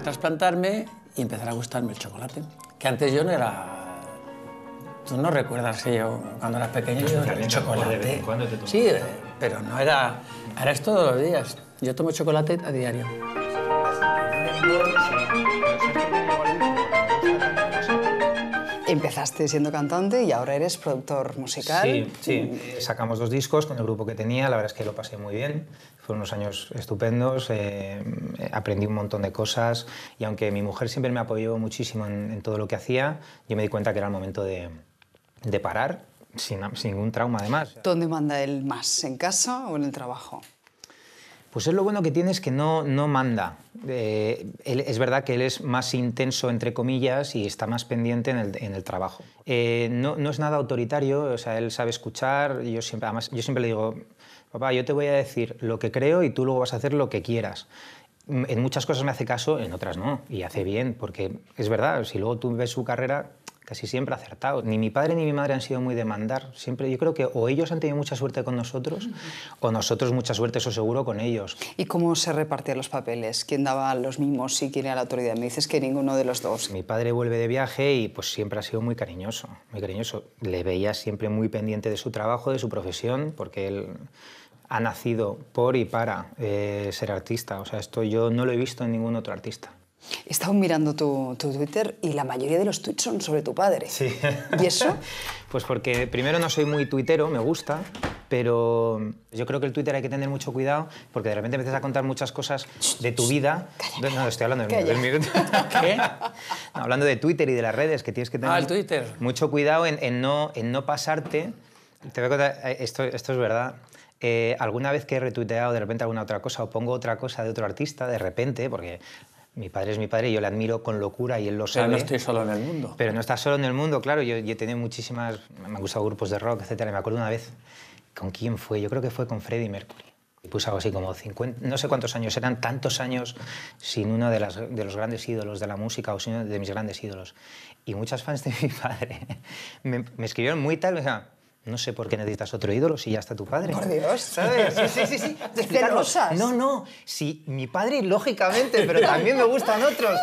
trasplantarme y empezar a gustarme el chocolate. Que antes yo no era Tú no recuerdas que yo, cuando eras pequeño, yo era el chocolate. sí, eh, pero no era... Ahora es todos los días. Yo tomo chocolate a diario. Empezaste siendo cantante y ahora eres productor musical. Sí, sí. Eh, sacamos dos discos con el grupo que tenía, la verdad es que lo pasé muy bien. Fueron unos años estupendos. Eh, aprendí un montón de cosas y aunque mi mujer siempre me apoyó muchísimo en, todo lo que hacía, yo me di cuenta que era el momento de, parar, sin, ningún trauma además. ¿Dónde manda él más? ¿En casa o en el trabajo? Pues es lo bueno que tiene es que no, no manda. Eh, es verdad que él es más intenso, entre comillas, y está más pendiente en el, trabajo. Eh, no, es nada autoritario, o sea, él sabe escuchar. Yo siempre, yo siempre le digo, papá, yo te voy a decir lo que creo y tú luego vas a hacer lo que quieras en muchas cosas me hace caso, en otras no, y hace bien, porque es verdad, si luego tú ves su carrera, casi siempre acertado. Ni mi padre ni mi madre han sido muy demandar. Siempre, yo creo que o ellos han tenido mucha suerte con nosotros, o nosotros mucha suerte, eso seguro, con ellos. ¿Y cómo se repartían los papeles? ¿Quién daba los mismos y quién era la autoridad? Me dices que ninguno de los dos. Mi padre vuelve de viaje y pues siempre ha sido muy cariñoso, muy cariñoso. Le veía siempre muy pendiente de su trabajo, de su profesión, porque él ha nacido por y para eh, ser artista. O sea, esto yo no lo he visto en ningún otro artista. He estado mirando tu, Twitter y la mayoría de los tweets son sobre tu padre. Sí. ¿Y eso? pues porque primero no soy muy tuitero, me gusta, pero yo creo que el Twitter hay que tener mucho cuidado porque de repente empiezas a contar muchas cosas de tu vida. no, estoy hablando del mío. ¿Qué? hablando de Twitter y de las redes que tienes que tener ah, el Twitter. mucho cuidado en, en, no, en no pasarte te voy a contar, eh, esto, esto es verdad. Eh, alguna vez que he retuiteado de repente alguna otra cosa o pongo otra cosa de otro artista, de repente, porque mi padre es mi padre, y yo le admiro con locura y él lo sabe. Pero no estoy solo en el mundo. Pero no estás solo en el mundo, claro. Yo, he tenido muchísimas... Me han gustado grupos de rock, etc. Me acuerdo una vez, ¿con quién fue? Yo creo que fue con Freddie Mercury. Y puse algo así como 50, no sé cuántos años, eran tantos años sin uno de, de los grandes ídolos de la música o sin uno de mis grandes ídolos. Y muchas fans de mi padre me, me escribieron muy tal, o sea, no sé por qué necesitas otro ídolo si ya está tu padre. Por Dios, ¿sabes? Sí, sí, sí. sí. no, no. Si mi padre, lógicamente, pero también me gustan otros.